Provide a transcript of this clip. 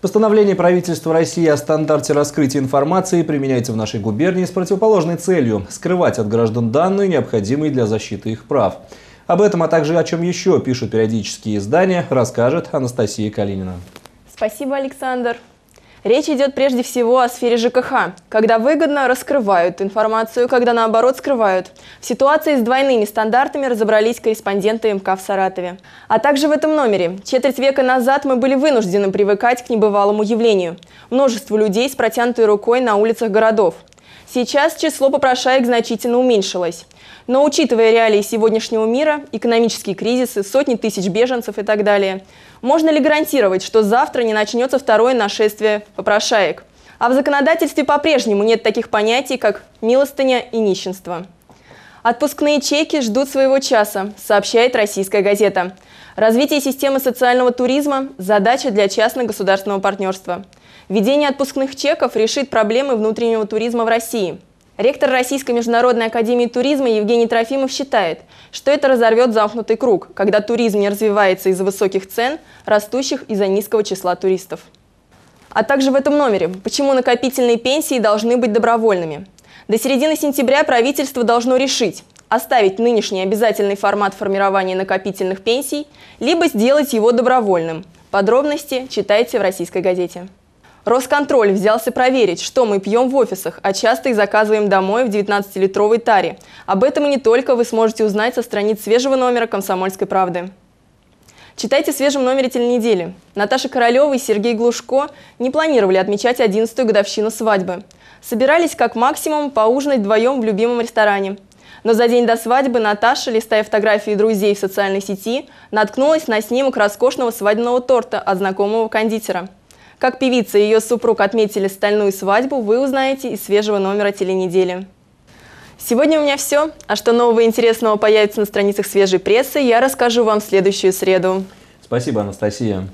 Постановление правительства России о стандарте раскрытия информации применяется в нашей губернии с противоположной целью – скрывать от граждан данные, необходимые для защиты их прав. Об этом, а также о чем еще пишут периодические издания, расскажет Анастасия Калинина. Спасибо, Александр. Речь идет прежде всего о сфере ЖКХ, когда выгодно раскрывают информацию, когда наоборот скрывают. В ситуации с двойными стандартами разобрались корреспонденты МК в Саратове. А также в этом номере. Четверть века назад мы были вынуждены привыкать к небывалому явлению. Множество людей с протянутой рукой на улицах городов – Сейчас число попрошаек значительно уменьшилось. Но учитывая реалии сегодняшнего мира, экономические кризисы, сотни тысяч беженцев и так далее, можно ли гарантировать, что завтра не начнется второе нашествие попрошаек? А в законодательстве по-прежнему нет таких понятий, как «милостыня» и «нищенство». Отпускные чеки ждут своего часа, сообщает российская газета. Развитие системы социального туризма – задача для частно-государственного партнерства. Введение отпускных чеков решит проблемы внутреннего туризма в России. Ректор Российской международной академии туризма Евгений Трофимов считает, что это разорвет замкнутый круг, когда туризм не развивается из-за высоких цен, растущих из-за низкого числа туристов. А также в этом номере, почему накопительные пенсии должны быть добровольными – до середины сентября правительство должно решить, оставить нынешний обязательный формат формирования накопительных пенсий, либо сделать его добровольным. Подробности читайте в «Российской газете». Росконтроль взялся проверить, что мы пьем в офисах, а часто и заказываем домой в 19-литровой таре. Об этом и не только вы сможете узнать со страниц свежего номера «Комсомольской правды». Читайте в свежем номере теленедели. Наташа Королева и Сергей Глушко не планировали отмечать 11-ю годовщину свадьбы. Собирались как максимум поужинать вдвоем в любимом ресторане. Но за день до свадьбы Наташа, листая фотографии друзей в социальной сети, наткнулась на снимок роскошного свадебного торта от знакомого кондитера. Как певица и ее супруг отметили стальную свадьбу, вы узнаете из свежего номера теленедели. Сегодня у меня все. А что нового и интересного появится на страницах свежей прессы, я расскажу вам в следующую среду. Спасибо, Анастасия.